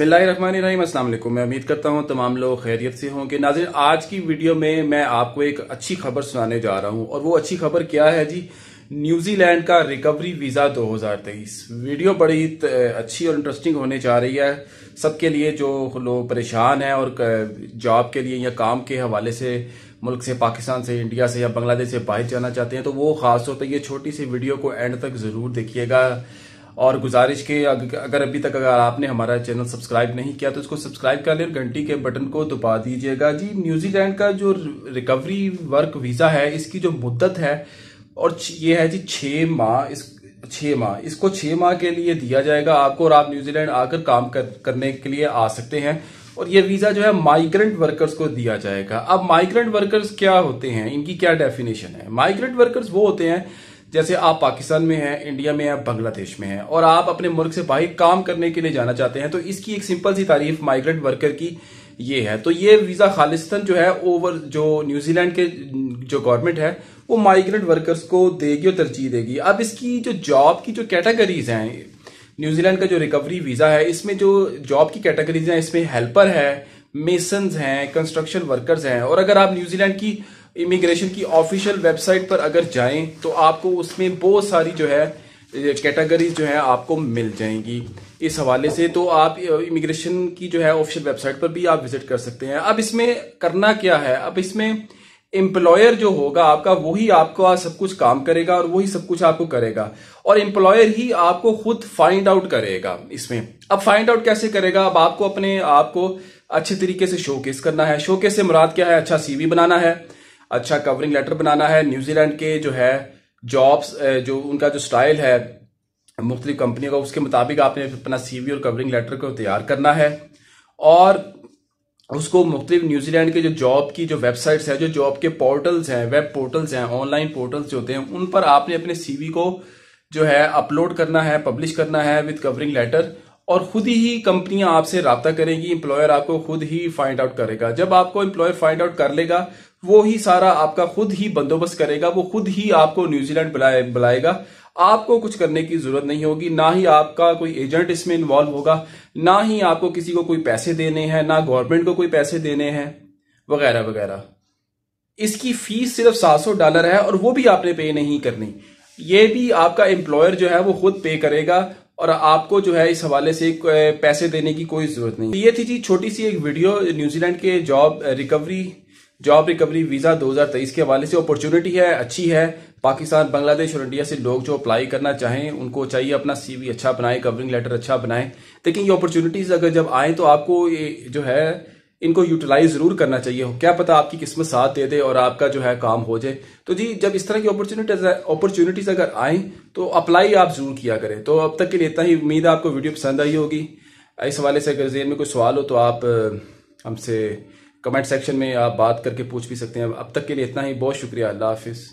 बिस्मिल्लाम मैं उम्मीद करता हूँ तमाम लोग खैरियत से होंगे नाजिर आज की वीडियो में मैं आपको एक अच्छी खबर सुनाने जा रहा हूँ और वो अच्छी खबर क्या है जी न्यूजीलैंड का रिकवरी वीज़ा 2023 वीडियो बड़ी अच्छी और इंटरेस्टिंग होने जा रही है सबके लिए जो लोग परेशान हैं और जॉब के लिए या काम के हवाले से मुल्क से पाकिस्तान से इंडिया से या बांग्लादेश से बाहर जाना चाहते हैं तो वो ख़ास तौर पर यह छोटी सी वीडियो को एंड तक ज़रूर देखिएगा और गुजारिश के अगर अभी तक अगर आपने हमारा चैनल सब्सक्राइब नहीं किया तो इसको सब्सक्राइब कर ले और घंटी के बटन को दबा दीजिएगा जी न्यूजीलैंड का जो रिकवरी वर्क वीज़ा है इसकी जो मुद्दत है और ये है जी छह माह इस छः माह इसको छ माह के लिए दिया जाएगा आपको और आप न्यूजीलैंड आकर काम कर, करने के लिए आ सकते हैं और ये वीज़ा जो है माइग्रेंट वर्कर्स को दिया जाएगा अब माइग्रेंट वर्कर्स क्या होते हैं इनकी क्या डेफिनेशन है माइग्रेंट वर्कर्स वो होते हैं जैसे आप पाकिस्तान में हैं इंडिया में हैं बांग्लादेश में हैं और आप अपने मुल्क से बाहर काम करने के लिए जाना चाहते हैं तो इसकी एक सिंपल सी तारीफ माइग्रेंट वर्कर की ये है तो ये वीज़ा खालिस्तान जो है ओवर जो न्यूजीलैंड के जो गवर्नमेंट है वो माइग्रेंट वर्कर्स को देगी और तरजीह देगी अब इसकी जो जॉब की जो कैटेगरीज हैं न्यूजीलैंड का जो रिकवरी वीज़ा है इसमें जो जॉब की कैटेगरीज हैं इसमें हेल्पर है मेसन हैं कंस्ट्रक्शन वर्कर्स हैं और अगर आप न्यूजीलैंड की इमिग्रेशन की ऑफिशियल वेबसाइट पर अगर जाएं तो आपको उसमें बहुत सारी जो है कैटेगरीज जो है आपको मिल जाएंगी इस हवाले से तो आप इमिग्रेशन की जो है ऑफिशियल वेबसाइट पर भी आप विजिट कर सकते हैं अब इसमें करना क्या है अब इसमें एम्प्लॉयर जो होगा आपका वही आपको आज सब कुछ काम करेगा और वही सब कुछ आपको करेगा और एम्प्लॉयर ही आपको खुद फाइंड आउट करेगा इसमें अब फाइंड आउट कैसे करेगा अब आपको अपने आपको अच्छे तरीके से शोकेस करना है शोकेस से मुराद क्या है अच्छा सीवी बनाना है अच्छा कवरिंग लेटर बनाना है न्यूजीलैंड के जो है जॉब्स जो उनका जो स्टाइल है मुख्तलिफ कंपनियों का उसके मुताबिक आपने अपना सीवी और कवरिंग लेटर को तैयार करना है और उसको मुख्तलिफ न्यूजीलैंड के जो जॉब की जो वेबसाइट्स है जो जॉब के पोर्टल्स हैं वेब पोर्टल्स हैं ऑनलाइन पोर्टल्स जो होते हैं उन पर आपने अपने सीवी को जो है अपलोड करना है पब्लिश करना है विद कवरिंग लेटर और खुद ही कंपनियां आपसे रबता करेंगी इंप्लॉयर आपको खुद ही फाइंड आउट करेगा जब आपको इंप्लॉयर फाइंड आउट कर लेगा वो ही सारा आपका खुद ही बंदोबस्त करेगा वो खुद ही आपको न्यूजीलैंड बुलाए बुलाएगा आपको कुछ करने की जरूरत नहीं होगी ना ही आपका कोई एजेंट इसमें इन्वॉल्व होगा ना ही आपको किसी को कोई पैसे देने हैं ना गवर्नमेंट को कोई पैसे देने हैं वगैरह वगैरह इसकी फीस सिर्फ सात सौ डॉलर है और वो भी आपने पे नहीं करनी ये भी आपका एम्प्लॉयर जो है वो खुद पे करेगा और आपको जो है इस हवाले से पैसे देने की कोई जरूरत नहीं ये थी जी छोटी सी एक वीडियो न्यूजीलैंड के job recovery job recovery visa 2023 के हवाले से अपॉर्चुनिटी है अच्छी है पाकिस्तान बांग्लादेश और इंडिया से लोग जो अप्लाई करना चाहें उनको चाहिए अपना सीवी अच्छा बनाएं कवरिंग लेटर अच्छा बनाएं लेकिन ये अपॉर्चुनिटीज़ अगर जब आए तो आपको ये जो है इनको यूटिलाइज ज़रूर करना चाहिए क्या पता आपकी किस्मत साथ दे दे और आपका जो है काम हो जाए तो जी जब इस तरह की अपॉर्चुनिटीज अपॉर्चुनिटीज़ अगर आए तो अप्लाई आप ज़रूर किया करें तो अब तक के लिए इतना ही उम्मीद है आपको वीडियो पसंद आई होगी इस हवाले से अगर जेन में कोई सवाल हो तो आप हमसे कमेंट सेक्शन में आप बात करके पूछ भी सकते हैं अब तक के लिए इतना ही बहुत शुक्रिया अल्लाह हाफिज़